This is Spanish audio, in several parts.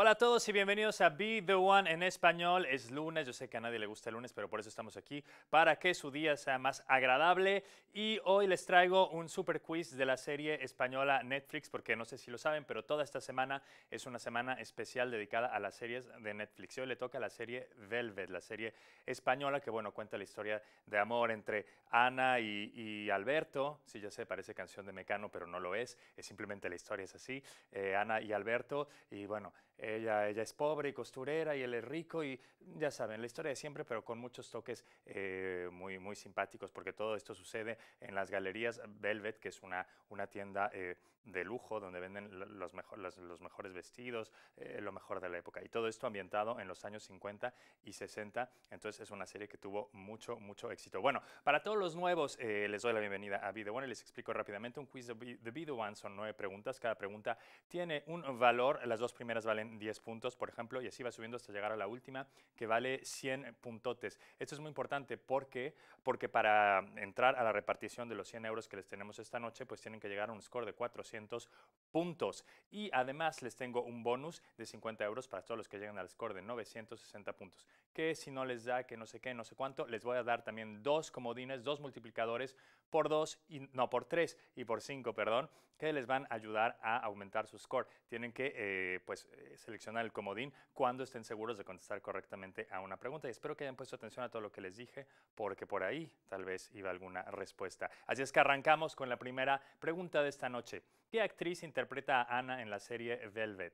Hola a todos y bienvenidos a Be The One en español. Es lunes, yo sé que a nadie le gusta el lunes, pero por eso estamos aquí, para que su día sea más agradable. Y hoy les traigo un super quiz de la serie española Netflix, porque no sé si lo saben, pero toda esta semana es una semana especial dedicada a las series de Netflix. Y hoy le toca la serie Velvet, la serie española que, bueno, cuenta la historia de amor entre Ana y, Alberto. Sí, ya sé, parece canción de Mecano, pero no lo es. Es simplemente la historia, es así. Eh, Ana y Alberto. Y bueno ella, ella es pobre y costurera y él es rico y ya saben, la historia de siempre, pero con muchos toques eh, muy, muy simpáticos, porque todo esto sucede en las galerías Velvet, que es una, una tienda eh, de lujo donde venden los, mejor, los, mejores vestidos, eh, lo mejor de la época. Y todo esto ambientado en los años 50 y 60, entonces es una serie que tuvo mucho, mucho éxito. Bueno, para todos los nuevos, les doy la bienvenida a Video One y les explico rápidamente un quiz de, de Video One. Son nueve preguntas, cada pregunta tiene un valor, las dos primeras valen 10 puntos, por ejemplo, y así va subiendo hasta llegar a la última, que vale 100 puntotes. Esto es muy importante porque, porque para entrar a la repartición de los 100 euros que les tenemos esta noche, pues tienen que llegar a un score de 400 puntos. Y además les tengo un bonus de 50 euros para todos los que lleguen al score de 960 puntos. Que si no les da, que no sé qué, no sé cuánto, les voy a dar también dos comodines, dos multiplicadores por dos, y no por tres y por cinco, perdón, que les van a ayudar a aumentar su score. Tienen que eh, pues eh, seleccionar el comodín cuando estén seguros de contestar correctamente a una pregunta. Y espero que hayan puesto atención a todo lo que les dije, porque por ahí tal vez iba alguna respuesta. Así es que arrancamos con la primera pregunta de esta noche. ¿Qué actriz interpreta a Ana en la serie Velvet.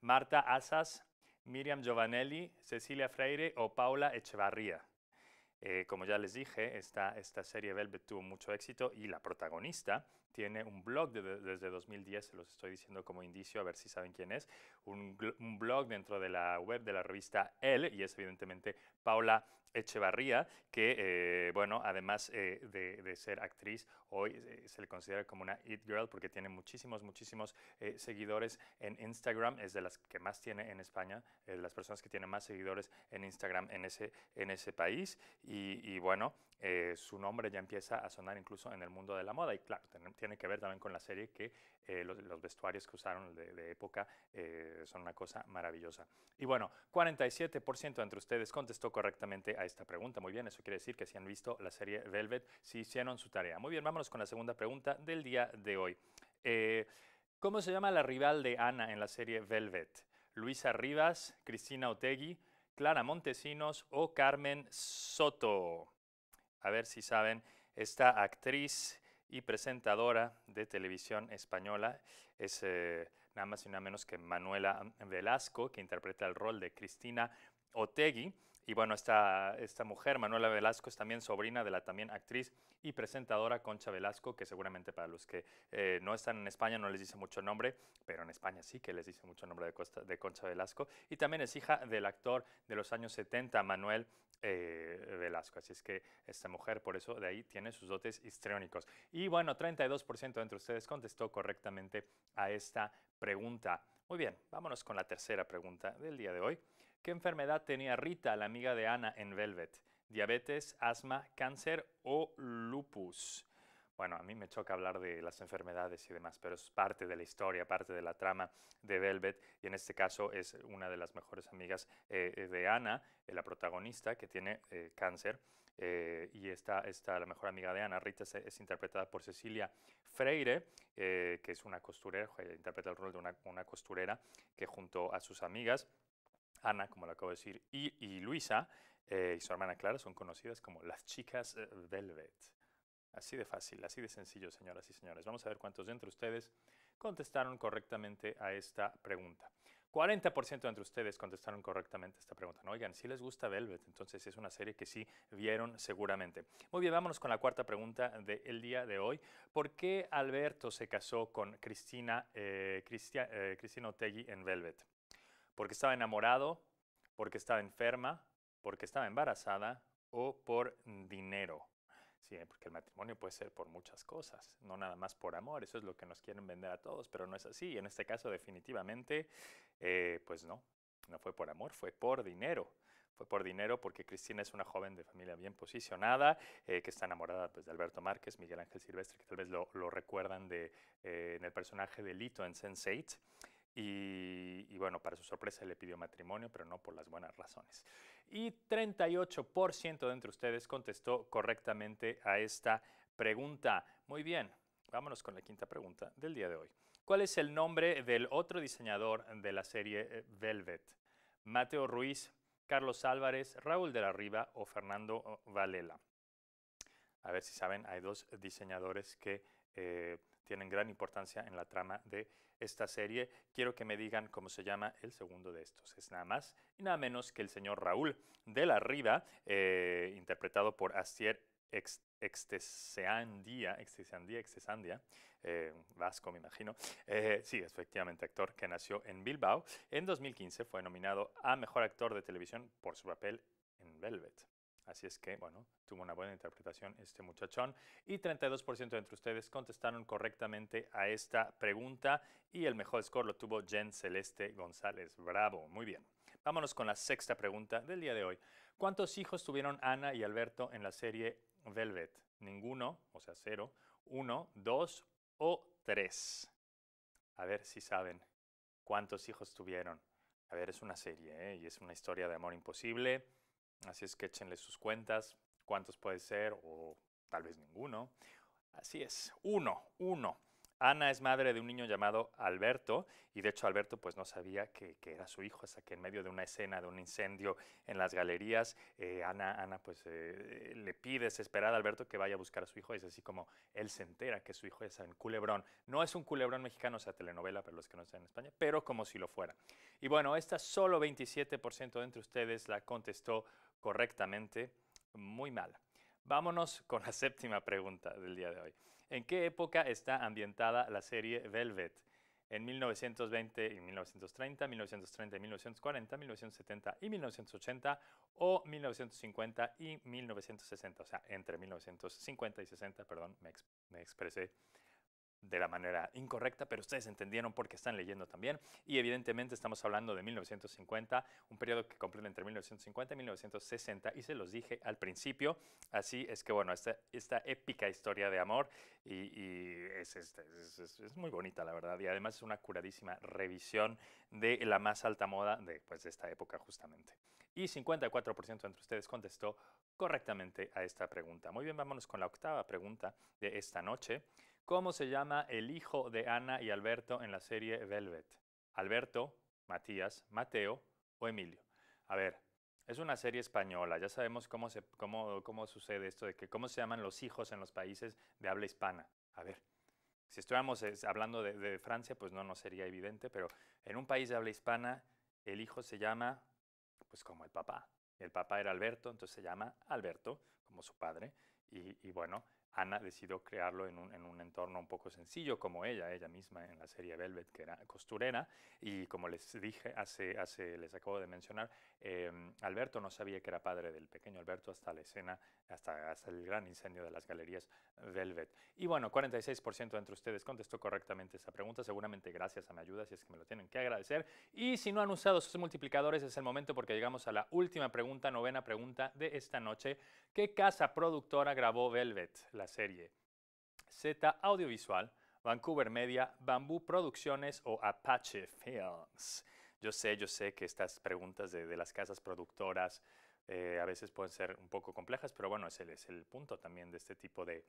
Marta Asas, Miriam Giovanelli, Cecilia Freire o Paula Echevarría. Eh, como ya les dije, esta, esta serie Velvet tuvo mucho éxito y la protagonista tiene un blog desde 2010, se los estoy diciendo como indicio, a ver si saben quién es, un, blog dentro de la web de la revista El, y es evidentemente Paula Echevarría, que, eh, bueno, además eh, de, ser actriz, hoy eh, se le considera como una It Girl porque tiene muchísimos, muchísimos seguidores en Instagram, es de las que más tiene en España, las personas que tienen más seguidores en Instagram en ese, en ese país, y, y bueno, su nombre ya empieza a sonar incluso en el mundo de la moda, y claro, tiene tiene que ver también con la serie, que eh, los, vestuarios que usaron de, época eh, son una cosa maravillosa. Y bueno, 47% entre ustedes contestó correctamente a esta pregunta. Muy bien, eso quiere decir que si han visto la serie Velvet, si hicieron su tarea. Muy bien, vámonos con la segunda pregunta del día de hoy. Eh, ¿Cómo se llama la rival de Ana en la serie Velvet? Luisa Rivas, Cristina Otegui, Clara Montesinos o Carmen Soto. A ver si saben, esta actriz y presentadora de televisión española. Es eh, nada más y nada menos que Manuela Velasco, que interpreta el rol de Cristina Otegui. Y bueno, esta, esta mujer, Manuela Velasco, es también sobrina de la también actriz y presentadora Concha Velasco, que seguramente para los que eh, no están en España no les dice mucho nombre, pero en España sí que les dice mucho nombre de, de Concha Velasco. Y también es hija del actor de los años 70, Manuel eh, Velasco. Así es que esta mujer, por eso de ahí tiene sus dotes histriónicos. Y bueno, 32% de entre ustedes contestó correctamente a esta pregunta. Muy bien, vámonos con la tercera pregunta del día de hoy. ¿Qué enfermedad tenía Rita, la amiga de Ana, en Velvet? ¿Diabetes, asma, cáncer o lupus? bueno, a mí me choca hablar de las enfermedades y demás, pero es parte de la historia, parte de la trama de Velvet, y en este caso es una de las mejores amigas eh, eh, de Ana, eh, la protagonista, que tiene cáncer, y está la mejor amiga de Ana, Rita, es, interpretada por Cecilia Freire, que es una costurera, interpreta el rol de una, costurera, que junto a sus amigas, Ana, como lo acabo de decir, y, Luisa y su hermana Clara son conocidas como las chicas Velvet. Así de fácil, así de sencillo, señoras y señores. Vamos a ver cuántos de entre ustedes contestaron correctamente a esta pregunta. 40% de entre ustedes contestaron correctamente a esta pregunta. Oigan, si les gusta Velvet, entonces es una serie que sí vieron seguramente. Muy bien, vámonos con la cuarta pregunta del día de hoy. ¿Por qué Alberto se casó con Cristina, eh, eh Cristina en Velvet? ¿Porque estaba enamorado? ¿Porque estaba enferma? ¿Porque estaba embarazada? ¿O por dinero? Sí, porque el matrimonio puede ser por muchas cosas, no nada más por amor, eso es lo que nos quieren vender a todos, pero no es así. en este caso definitivamente, eh, pues no, no fue por amor, fue por dinero. Fue por dinero porque Cristina es una joven de familia bien posicionada, eh, que está enamorada pues, de Alberto Márquez, Miguel Ángel Silvestre, que tal vez lo, recuerdan de, eh, en el personaje de Lito en Sense8. Y, bueno, para su sorpresa le pidió matrimonio, pero no por las buenas razones. Y 38% de entre ustedes contestó correctamente a esta pregunta. Muy bien, vámonos con la quinta pregunta del día de hoy. ¿Cuál es el nombre del otro diseñador de la serie Velvet? Mateo Ruiz, Carlos Álvarez, Raúl de la Riva o Fernando Valela. A ver si saben, hay dos diseñadores que eh, tienen gran importancia en la trama de esta serie. Quiero que me digan cómo se llama el segundo de estos. Es nada más y nada menos que el señor Raúl de la Riva, eh, interpretado por Astier Ext Extesandia, eh, vasco me imagino, sí, efectivamente, actor que nació en Bilbao. En 2015 fue nominado a Mejor Actor de Televisión por su papel en Velvet. Así es que, bueno, tuvo una buena interpretación este muchachón. Y 32% de entre ustedes contestaron correctamente a esta pregunta y el mejor score lo tuvo Jen Celeste González. Bravo, muy bien. Vámonos con la sexta pregunta del día de hoy. ¿Cuántos hijos tuvieron Ana y Alberto en la serie Velvet? Ninguno, o sea, cero, uno, dos o tres. A ver si saben cuántos hijos tuvieron. A ver, es una serie ¿eh? y es una historia de amor imposible Así es que échenle sus cuentas, cuántos puede ser o tal vez ninguno. Así es, uno, uno. Ana es madre de un niño llamado Alberto y de hecho Alberto pues no sabía que, era su hijo hasta que en medio de una escena de un incendio en las galerías eh, Ana, pues eh, le pide desesperada a Alberto que vaya a buscar a su hijo es así como él se entera que su hijo es en culebrón no es un culebrón mexicano o sea telenovela para los que no están en España pero como si lo fuera y bueno esta solo 27% de entre ustedes la contestó correctamente, muy mal. Vámonos con la séptima pregunta del día de hoy. ¿En qué época está ambientada la serie Velvet? en 1920 y 1930, 1930 y 1940, 1970 y 1980 o 1950 y 1960. O sea, entre 1950 y 60, perdón, me, me expresé de la manera incorrecta, pero ustedes entendieron porque están leyendo también. Y evidentemente estamos hablando de 1950, un periodo que comprende entre 1950 y 1960, y se los dije al principio. Así es que, bueno, esta, esta épica historia de amor, y, este, es, es, es, muy bonita, la verdad. Y además es una curadísima revisión de la más alta moda de, pues, de esta época, justamente. Y 54% entre ustedes contestó correctamente a esta pregunta. Muy bien, vámonos con la octava pregunta de esta noche. ¿Cómo se llama el hijo de Ana y Alberto en la serie Velvet? Alberto, Matías, Mateo o Emilio. A ver, es una serie española, ya sabemos cómo, se, cómo, cómo sucede esto de que cómo se llaman los hijos en los países de habla hispana. A ver, si estuviéramos eh, hablando de, Francia, pues no, nos sería evidente, pero en un país de habla hispana, el hijo se llama, pues como el papá. El papá era Alberto, entonces se llama Alberto, como su padre. y bueno, Ana decidió crearlo en un, en un, entorno un poco sencillo, como ella, ella misma en la serie Velvet, que era costurera. Y como les dije, hace, hace les acabo de mencionar, em, Alberto no sabía que era padre del pequeño Alberto hasta la escena, hasta, hasta el gran incendio de las galerías Velvet. Y bueno, 46% de entre ustedes contestó correctamente esa pregunta. Seguramente gracias a mi ayuda, si es que me lo tienen que agradecer. Y si no han usado sus multiplicadores, es el momento porque llegamos a la última pregunta, novena pregunta de esta noche. ¿Qué casa productora grabó Velvet? serie. Z Audiovisual, Vancouver Media, Bambú Producciones o Apache Films. Yo sé, yo sé que estas preguntas de, las casas productoras eh, a veces pueden ser un poco complejas, pero bueno, es el, es el punto también de este tipo de,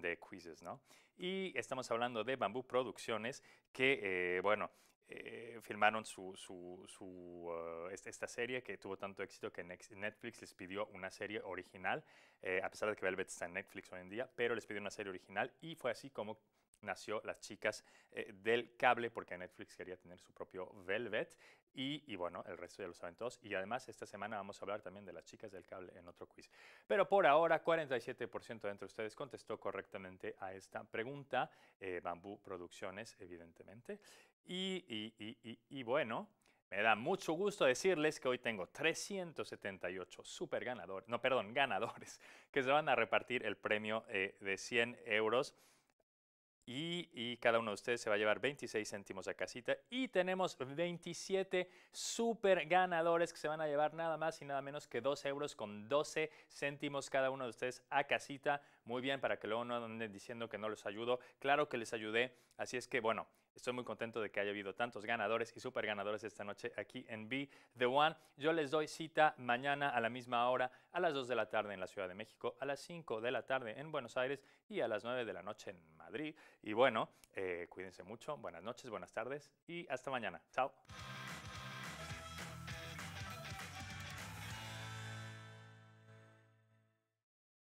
de quizzes, ¿no? Y estamos hablando de Bambú Producciones, que, eh, bueno, firmaron eh, filmaron su, su, su uh, esta serie que tuvo tanto éxito que Netflix les pidió una serie original, eh, a pesar de que Velvet está en Netflix hoy en día, pero les pidió una serie original y fue así como nació Las Chicas eh, del Cable, porque Netflix quería tener su propio Velvet. Y, bueno, el resto ya lo saben todos. Y además, esta semana vamos a hablar también de Las Chicas del Cable en otro quiz. Pero por ahora, 47% de entre ustedes contestó correctamente a esta pregunta. Eh, Bambú Producciones, evidentemente. y, y, y bueno, me da mucho gusto decirles que hoy tengo 378 super ganadores, no, perdón, ganadores, que se van a repartir el premio eh, de 100 euros y, cada uno de ustedes se va a llevar 26 céntimos a casita. Y tenemos 27 super ganadores que se van a llevar nada más y nada menos que 2 euros con 12 céntimos cada uno de ustedes a casita muy bien para que luego no anden diciendo que no los ayudo. Claro que les ayudé, así es que bueno, estoy muy contento de que haya habido tantos ganadores y super ganadores esta noche aquí en Be The One. Yo les doy cita mañana a la misma hora, a las 2 de la tarde en la Ciudad de México, a las 5 de la tarde en Buenos Aires y a las 9 de la noche en Madrid. Y bueno, eh, cuídense mucho, buenas noches, buenas tardes y hasta mañana. Chao.